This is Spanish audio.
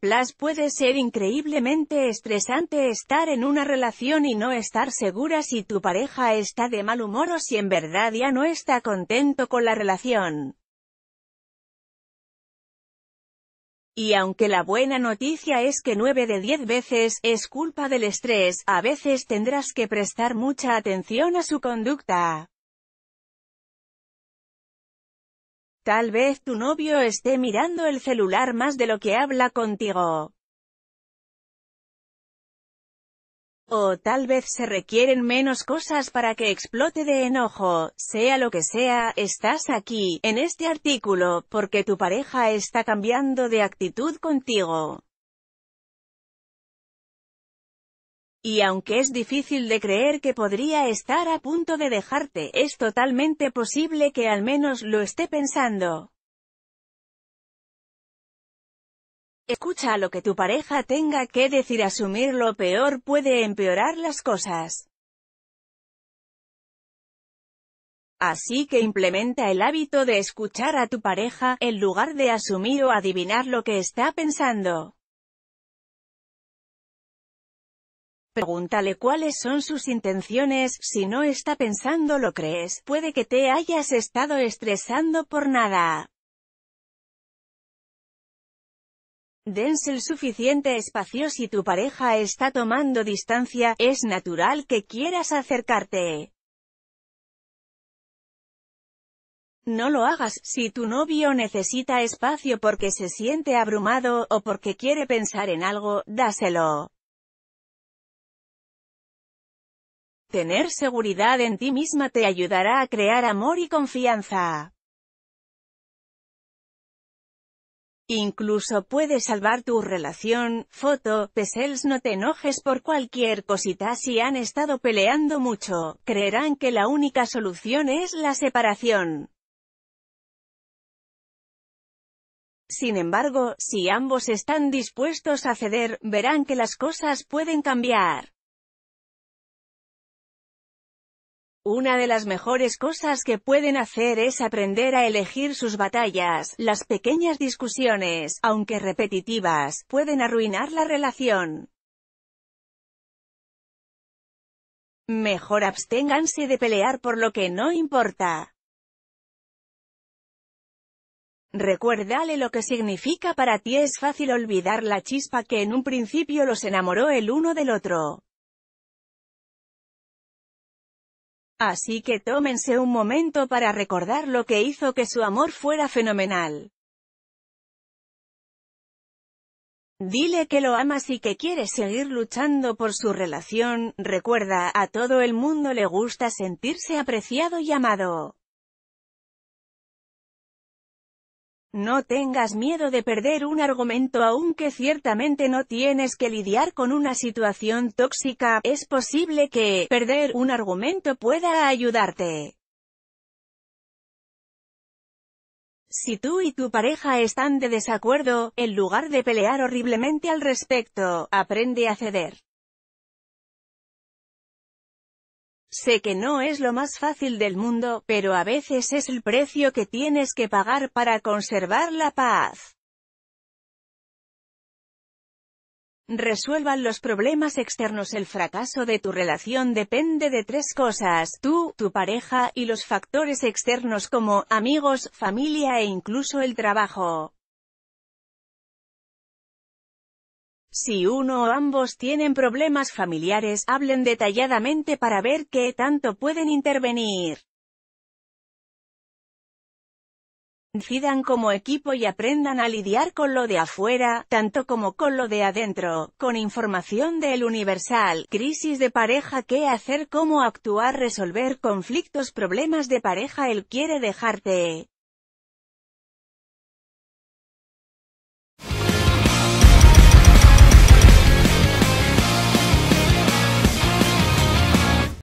Plus puede ser increíblemente estresante estar en una relación y no estar segura si tu pareja está de mal humor o si en verdad ya no está contento con la relación. Y aunque la buena noticia es que 9 de 10 veces es culpa del estrés, a veces tendrás que prestar mucha atención a su conducta. Tal vez tu novio esté mirando el celular más de lo que habla contigo. O tal vez se requieren menos cosas para que explote de enojo, sea lo que sea, estás aquí, en este artículo, porque tu pareja está cambiando de actitud contigo. Y aunque es difícil de creer que podría estar a punto de dejarte, es totalmente posible que al menos lo esté pensando. Escucha lo que tu pareja tenga que decir. Asumir lo peor puede empeorar las cosas. Así que implementa el hábito de escuchar a tu pareja, en lugar de asumir o adivinar lo que está pensando. Pregúntale cuáles son sus intenciones, si no está pensando lo crees, puede que te hayas estado estresando por nada. Dense el suficiente espacio si tu pareja está tomando distancia, es natural que quieras acercarte. No lo hagas, si tu novio necesita espacio porque se siente abrumado, o porque quiere pensar en algo, dáselo. Tener seguridad en ti misma te ayudará a crear amor y confianza. Incluso puede salvar tu relación, foto, pesels no te enojes por cualquier cosita si han estado peleando mucho, creerán que la única solución es la separación. Sin embargo, si ambos están dispuestos a ceder, verán que las cosas pueden cambiar. Una de las mejores cosas que pueden hacer es aprender a elegir sus batallas. Las pequeñas discusiones, aunque repetitivas, pueden arruinar la relación. Mejor absténganse de pelear por lo que no importa. Recuérdale lo que significa para ti es fácil olvidar la chispa que en un principio los enamoró el uno del otro. Así que tómense un momento para recordar lo que hizo que su amor fuera fenomenal. Dile que lo amas y que quieres seguir luchando por su relación, recuerda, a todo el mundo le gusta sentirse apreciado y amado. No tengas miedo de perder un argumento aunque ciertamente no tienes que lidiar con una situación tóxica, es posible que perder un argumento pueda ayudarte. Si tú y tu pareja están de desacuerdo, en lugar de pelear horriblemente al respecto, aprende a ceder. Sé que no es lo más fácil del mundo, pero a veces es el precio que tienes que pagar para conservar la paz. Resuelvan los problemas externos. El fracaso de tu relación depende de tres cosas, tú, tu pareja, y los factores externos como, amigos, familia e incluso el trabajo. Si uno o ambos tienen problemas familiares, hablen detalladamente para ver qué tanto pueden intervenir. Decidan como equipo y aprendan a lidiar con lo de afuera, tanto como con lo de adentro, con información del Universal, crisis de pareja, qué hacer, cómo actuar, resolver conflictos, problemas de pareja, él quiere dejarte.